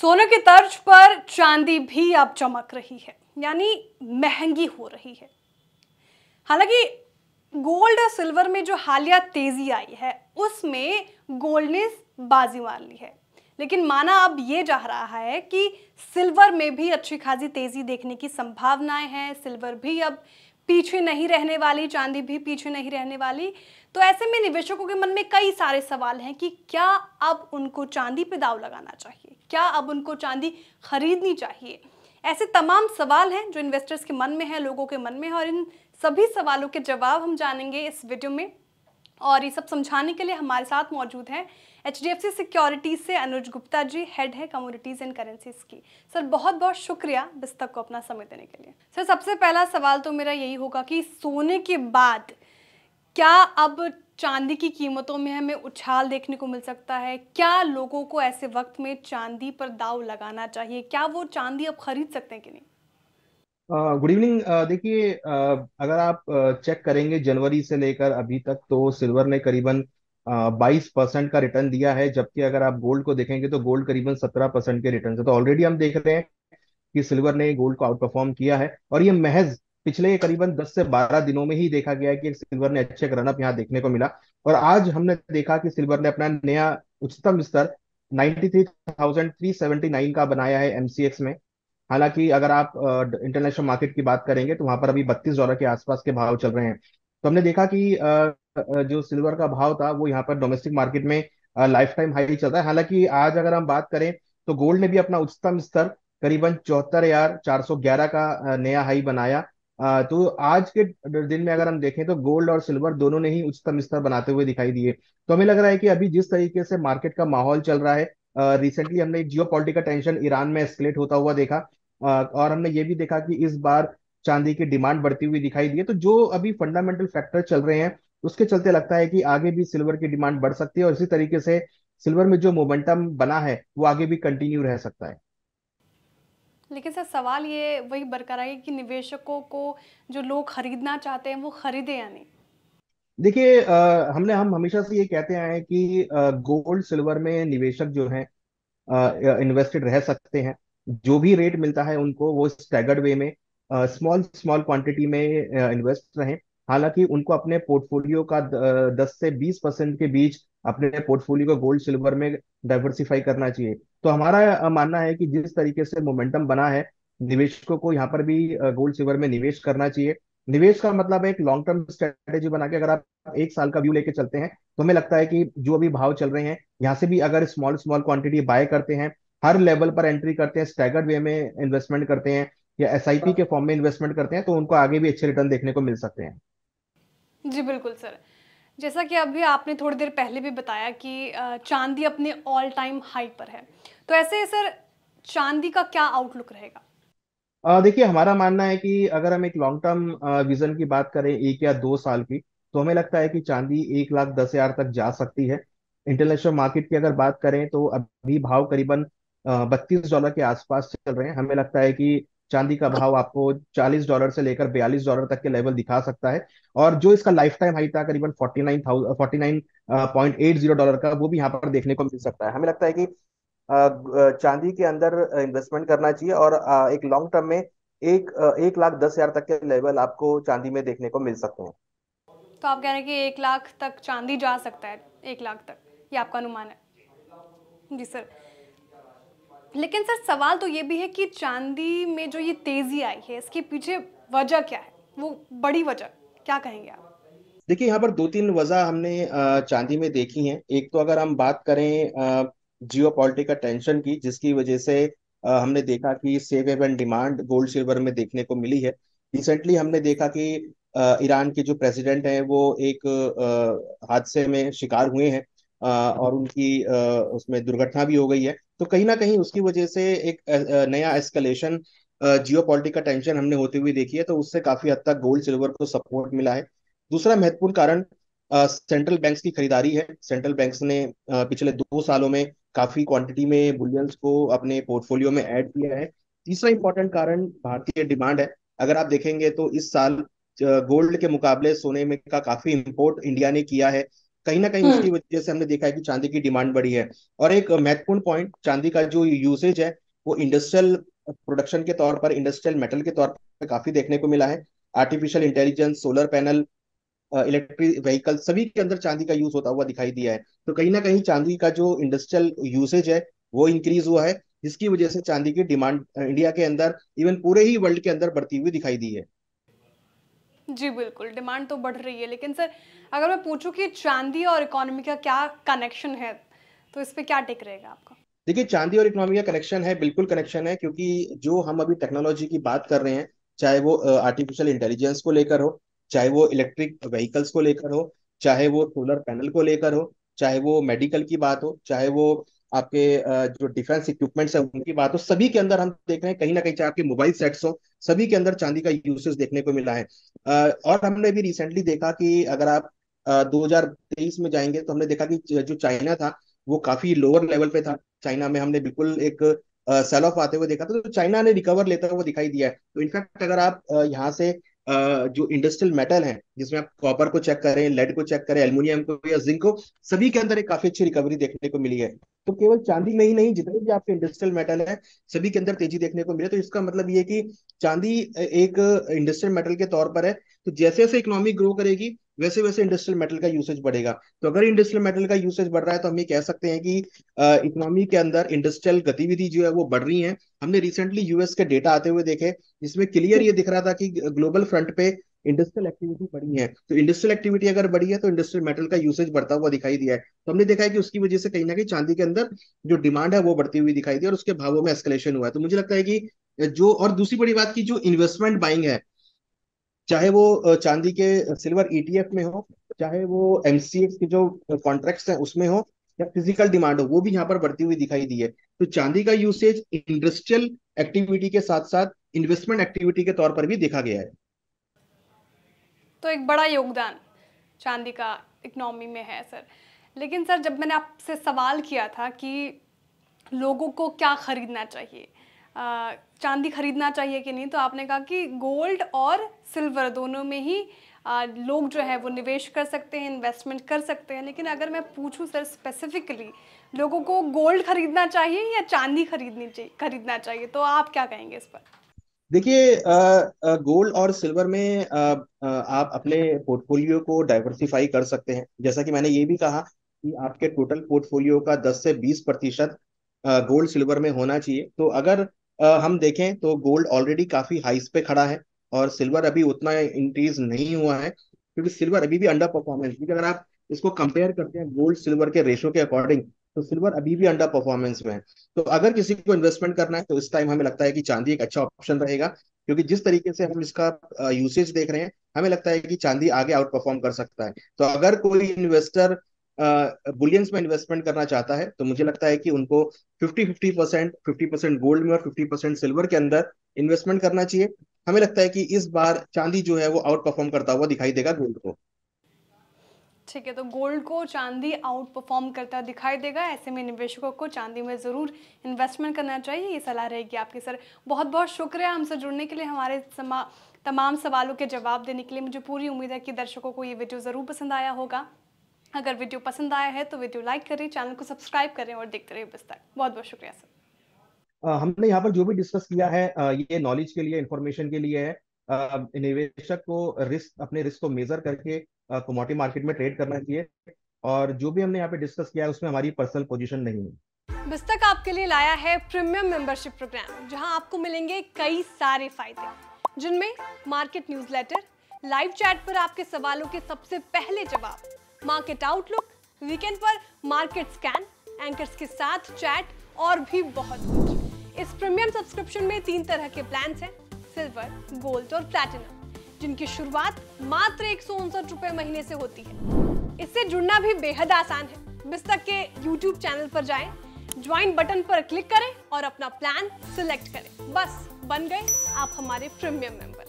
सोने की तर्ज पर चांदी भी अब चमक रही है यानी महंगी हो रही है हालांकि गोल्ड और सिल्वर में जो हालिया तेजी आई है उसमें गोल्ड ने बाजी मार ली है लेकिन माना अब ये जा रहा है कि सिल्वर में भी अच्छी खासी तेजी देखने की संभावनाएं हैं सिल्वर भी अब पीछे नहीं रहने वाली चांदी भी पीछे नहीं रहने वाली तो ऐसे में निवेशकों के मन में कई सारे सवाल हैं कि क्या अब उनको चांदी पे दाव लगाना चाहिए क्या अब उनको चांदी खरीदनी चाहिए ऐसे तमाम सवाल हैं जो इन्वेस्टर्स के मन में हैं लोगों के मन में है और इन सभी सवालों के जवाब हम जानेंगे इस वीडियो में और ये सब समझाने के लिए हमारे साथ मौजूद हैं H D F C securities से अनुज गुप्ता जी हेड है कम्योनिटीज एंड करेंसीज की सर बहुत बहुत शुक्रिया बिस्तक को अपना समय देने के लिए सर सबसे पहला सवाल तो मेरा यही होगा कि सोने के बाद क्या अब चांदी की कीमतों में हमें उछाल देखने को मिल सकता है क्या लोगों को ऐसे वक्त में चांदी पर दाव लगाना चाहिए क्या वो चांदी अब खरीद सकते हैं कि नहीं गुड इवनिंग देखिए अगर आप चेक करेंगे जनवरी से लेकर अभी तक तो सिल्वर ने करीबन बाईस परसेंट का रिटर्न दिया है जबकि अगर आप गोल्ड को देखेंगे तो गोल्ड करीबन सत्रह परसेंट के रिटर्न तो ऑलरेडी हम देख रहे हैं कि सिल्वर ने गोल्ड को आउट परफॉर्म किया है और ये महज पिछले करीबन 10 से 12 दिनों में ही देखा गया है कि सिल्वर ने अच्छे रनअप यहाँ देखने को मिला और आज हमने देखा कि सिल्वर ने अपना नया उच्चतम स्तर 93,379 का बनाया है एमसीएक्स में हालांकि अगर आप इंटरनेशनल मार्केट की बात करेंगे तो वहां पर अभी बत्तीस डॉलर के आसपास के भाव चल रहे हैं तो हमने देखा कि जो सिल्वर का भाव था वो यहाँ पर डोमेस्टिक मार्केट में लाइफ टाइम हाई चल रहा है हालांकि आज अगर हम बात करें तो गोल्ड ने भी अपना उच्चतम स्तर करीबन चौहत्तर हजार चार सौ ग्यारह का नया हाई बनाया तो आज के दिन में अगर हम देखें तो गोल्ड और सिल्वर दोनों ने ही उच्चतम स्तर बनाते हुए दिखाई दिए तो हमें लग रहा है कि अभी जिस तरीके से मार्केट का माहौल चल रहा है रिसेंटली uh, हमने जियो पॉलिटिकल टेंशन ईरान में एस्केलेट होता हुआ देखा uh, और हमने ये भी देखा कि इस बार चांदी की डिमांड बढ़ती हुई दिखाई दी है तो जो अभी फंडामेंटल फैक्टर चल रहे हैं उसके चलते लगता है कि आगे भी सिल्वर की डिमांड बढ़ सकती है और इसी तरीके से सिल्वर में जो मोमेंटम बना है वो आगे भी कंटिन्यू रह सकता है लेकिन सर सवाल ये वही बरकरार है कि निवेशकों को जो लोग खरीदना चाहते हैं वो खरीदे या नहीं देखिए हमने हम हमेशा से ये कहते आए हैं कि गोल्ड सिल्वर में निवेशक जो हैं इन्वेस्टेड रह सकते हैं जो भी रेट मिलता है उनको वो स्टैगर्ड वे में स्मॉल स्मॉल क्वांटिटी में इन्वेस्ट रहें हालांकि उनको अपने पोर्टफोलियो का 10 से 20 परसेंट के बीच अपने पोर्टफोलियो को गोल्ड सिल्वर में डाइवर्सिफाई करना चाहिए तो हमारा मानना है कि जिस तरीके से मोमेंटम बना है निवेशकों को यहाँ पर भी गोल्ड सिल्वर में निवेश करना चाहिए निवेश का मतलब एक लॉन्ग टर्म स्ट्रेटेजी बना के अगर आप एक साल का व्यू लेके चलते हैं तो हमें लगता है कि जो अभी भाव चल रहे हैं यहाँ से भी अगर स्मॉल स्मॉल क्वांटिटी बाय करते हैं हर लेवल पर एंट्री करते हैं स्टैगर्ड वे में इन्वेस्टमेंट करते हैं या एस के फॉर्म में इन्वेस्टमेंट करते हैं तो उनको आगे भी अच्छे रिटर्न देखने को मिल सकते हैं जी बिल्कुल सर जैसा कि अभी आपने थोड़ी देर पहले भी बताया कि चांदी अपने ऑल टाइम हाई पर है तो ऐसे सर चांदी का क्या आउटलुक रहेगा देखिए हमारा मानना है कि अगर हम एक लॉन्ग टर्म विजन की बात करें एक या दो साल की तो हमें लगता है कि चांदी एक लाख दस हजार तक जा सकती है इंटरनेशनल मार्केट की अगर बात करें तो अभी भाव करीबन बत्तीस डॉलर के आसपास चल रहे हैं हमें लगता है कि चांदी का भाव आपको 40 डॉलर से लेकर 42 डॉलर तक के लेवल दिखा सकता है और जो इसका लाइफ टाइम हाई था करीबन 49,000 49.80 डॉलर का वो भी यहाँ पर देखने को मिल सकता है हमें लगता है कि चांदी के अंदर इन्वेस्टमेंट करना चाहिए और एक लॉन्ग टर्म में एक एक लाख दस हजार तक के लेवल आपको चांदी में देखने को मिल सकते हैं तो आप कह रहे हैं कि एक लाख तक चांदी जा सकता है एक लाख तक ये आपका अनुमान है जी सर लेकिन सर सवाल तो ये भी है कि चांदी में जो ये तेजी आई है इसके पीछे वजह क्या है वो बड़ी वजह क्या कहेंगे आप देखिए यहाँ पर दो तीन वजह हमने चांदी में देखी हैं एक तो अगर हम बात करें जियो पॉलिटिकल टेंशन की जिसकी वजह से हमने देखा कि safe haven demand gold silver में देखने को मिली है रिसेंटली हमने देखा कि ईरान के जो प्रेसिडेंट हैं वो एक हादसे में शिकार हुए हैं और उनकी उसमें दुर्घटना भी हो गई है तो कहीं ना कहीं उसकी वजह से एक नया एस्केलेशन जियो का टेंशन हमने होते हुए देखी है तो उससे काफी हद तक गोल्ड सिल्वर को सपोर्ट मिला है दूसरा महत्वपूर्ण कारण सेंट्रल बैंक्स की खरीदारी है सेंट्रल बैंक्स ने पिछले दो सालों में काफी क्वांटिटी में बुलियंस को अपने पोर्टफोलियो में ऐड किया है तीसरा इंपॉर्टेंट कारण भारतीय डिमांड है अगर आप देखेंगे तो इस साल गोल्ड के मुकाबले सोने में का काफी इंपोर्ट इंडिया ने किया है कहीं ना कहीं हम्म। उसकी वजह से हमने देखा है कि चांदी की डिमांड बढ़ी है और एक महत्वपूर्ण पॉइंट चांदी का जो यूसेज है वो इंडस्ट्रियल प्रोडक्शन के तौर पर इंडस्ट्रियल मेटल के तौर पर काफी देखने को मिला है artificial intelligence solar panel electric vehicle सभी के अंदर चांदी का यूज होता हुआ दिखाई दिया है तो कहीं ना कहीं चांदी का जो इंडस्ट्रियल यूसेज है वो इंक्रीज हुआ है जिसकी वजह से चांदी की डिमांड इंडिया के अंदर इवन पूरे ही वर्ल्ड के अंदर बढ़ती हुई दिखाई दी है जी बिल्कुल डिमांड तो बढ़ रही है लेकिन सर अगर मैं पूछूं कि चांदी और इकोनॉमी का क्या कनेक्शन है तो इस पर क्या टेक रहेगा आपका देखिए चांदी और इकोनॉमी का कनेक्शन है बिल्कुल कनेक्शन है क्योंकि जो हम अभी टेक्नोलॉजी की बात कर रहे हैं चाहे वो आर्टिफिशियल इंटेलिजेंस को लेकर हो चाहे वो इलेक्ट्रिक व्हीकल्स को लेकर हो चाहे वो सोलर पैनल को लेकर हो चाहे वो मेडिकल की बात हो चाहे वो आपके जो डिफेंस इक्विपमेंट्स है उनकी बात हो सभी के अंदर हम देख रहे हैं कहीं ना कहीं चाहे आपके मोबाइल सेट्स हो सभी के अंदर चांदी का यूसेज देखने को मिला है और हमने भी रिसेंटली देखा कि अगर आप दो में जाएंगे तो हमने देखा कि जो चाइना था वो काफी लोअर लेवल पे था चाइना में हमने बिल्कुल एक सेल ऑफ आते हुए देखा था तो चाइना ने रिकवर लेता हुआ दिखाई दिया है तो इनफैक्ट अगर आप यहाँ से जो इंडस्ट्रियल मेटल है जिसमें आप कॉपर को चेक करें लेड को चेक करें एल्यूमिनियम को या जिंक को सभी के अंदर एक काफी अच्छी रिकवरी देखने को मिली है तो केवल चांदी में ही नहीं जितने भी आपके इंडस्ट्रियल मेटल है सभी के अंदर तेजी देखने को मिले तो इसका मतलब ये कि चांदी एक इंडस्ट्रियल मेटल के तौर पर है तो जैसे जैसे इकोनॉमी ग्रो करेगी वैसे वैसे इंडस्ट्रियल मेटल का यूसेज बढ़ेगा तो अगर इंडस्ट्रियल मेटल का यूसेज बढ़ रहा है तो हम ये कह सकते हैं कि इकोनॉमी के अंदर इंडस्ट्रियल गतिविधि जो है वो बढ़ रही है हमने रिसेंटली यूएस के डेटा आते हुए देखे जिसमें क्लियर ये दिख रहा था कि ग्लोबल फ्रंट पे इंडस्ट्रियल एक्टिविटी बढ़ी है तो इंडस्ट्रियल एक्टिविटी अगर बढ़ी है तो इंडस्ट्रियल मेटल का यूसेज बढ़ता हुआ दिखाई दिया है तो हमने देखा है कि उसकी वजह से कहीं ना कहीं चांदी के अंदर जो डिमांड है वो बढ़ती हुई दिखाई दी और उसके भावों में एस्केलेशन हुआ है तो मुझे लगता है कि जो और दूसरी बड़ी बात की जो इन्वेस्टमेंट बाइंग है चाहे वो चांदी के सिल्वर ईटीएफ e में हो चाहे वो एमसीएक्स के जो कॉन्ट्रैक्ट्स हैं उसमें हो या फिजिकल डिमांड हो वो भी यहाँ पर बढ़ती हुई दिखाई दी है तो चांदी का यूसेज इंडस्ट्रियल एक्टिविटी के साथ साथ इन्वेस्टमेंट एक्टिविटी के तौर पर भी देखा गया है तो एक बड़ा योगदान चांदी का इकनॉमी में है सर लेकिन सर जब मैंने आपसे सवाल किया था कि लोगों को क्या ख़रीदना चाहिए चांदी खरीदना चाहिए कि नहीं तो आपने कहा कि गोल्ड और सिल्वर दोनों में ही लोग जो है वो निवेश कर सकते हैं इन्वेस्टमेंट कर सकते हैं लेकिन अगर मैं पूछूं सर स्पेसिफिकली लोगों को गोल्ड खरीदना चाहिए या चांदी खरीदनी चाहिए खरीदना चाहिए तो आप क्या कहेंगे इस पर देखिए गोल्ड और सिल्वर में आ, आ, आप अपने पोर्टफोलियो को डाइवर्सिफाई कर सकते हैं जैसा कि मैंने ये भी कहा कि आपके टोटल पोर्टफोलियो का 10 से 20 प्रतिशत गोल्ड सिल्वर में होना चाहिए तो अगर आ, हम देखें तो गोल्ड ऑलरेडी काफ़ी हाइस पे खड़ा है और सिल्वर अभी उतना इंक्रीज नहीं हुआ है क्योंकि सिल्वर अभी भी अंडर परफॉर्मेंस क्योंकि अगर आप इसको कंपेयर करते हैं गोल्ड सिल्वर के रेशो के अकॉर्डिंग तो सिल्वर अभी भी अंडर परफॉर्मेंस में है तो अगर किसी को इन्वेस्टमेंट करना है तो इस टाइम हमें लगता है कि चांदी एक अच्छा ऑप्शन रहेगा क्योंकि जिस तरीके से हम इसका यूसेज देख रहे हैं हमें लगता है कि चांदी आगे आउट परफॉर्म कर सकता है तो अगर कोई इन्वेस्टर बुलियंस में इन्वेस्टमेंट करना चाहता है तो मुझे लगता है कि उनको fifty fifty percent fifty percent gold में और फिफ्टी परसेंट सिल्वर के अंदर इन्वेस्टमेंट करना चाहिए हमें लगता है कि इस बार चांदी जो है वो आउट परफॉर्म करता हुआ दिखाई देगा गोल्ड को ठीक है तो गोल्ड को चांदी आउट परफॉर्म करता दिखाई देगा ऐसे में निवेशकों को चांदी में ज़रूर इन्वेस्टमेंट करना चाहिए ये सलाह रहेगी आपकी सर बहुत बहुत शुक्रिया हमसे जुड़ने के लिए हमारे समा तमाम सवालों के जवाब देने के लिए मुझे पूरी उम्मीद है कि दर्शकों को ये वीडियो ज़रूर पसंद आया होगा अगर वीडियो पसंद आया है तो वीडियो लाइक करें चैनल को सब्सक्राइब करें और देखते रहे बस तक बहुत बहुत शुक्रिया सर हमने यहाँ पर जो भी डिस्कस किया है ये नॉलेज के लिए इन्फॉर्मेशन के लिए है निवेशक को रिस्क अपने रिस्क को मेजर करके कमोडिटी मार्केट में ट्रेड करना चाहिए और जो भी हमने यहाँ पे डिस्कस किया है उसमें हमारी पर्सनल पोजिशन नहीं है बिस्तक आपके लिए लाया है प्रीमियम मेंबरशिप प्रोग्राम जहां आपको मिलेंगे कई सारे फायदे जिनमें मार्केट न्यूज़लेटर लाइव चैट पर आपके सवालों के सबसे पहले जवाब मार्केट आउटलुक वीकेंड पर मार्केट स्कैन एंकर्स के साथ चैट और भी बहुत कुछ इस प्रीमियम सब्सक्रिप्शन में तीन तरह के प्लान हैं सिल्वर गोल्ड और प्लैटिनम जिनकी शुरुआत मात्र एक सौ रुपए महीने से होती है इससे जुड़ना भी बेहद आसान है बिस्तक के यूट्यूब चैनल पर जाएं, ज्वाइन बटन पर क्लिक करें और अपना प्लान सिलेक्ट करें बस बन गए आप हमारे प्रीमियम मेंबर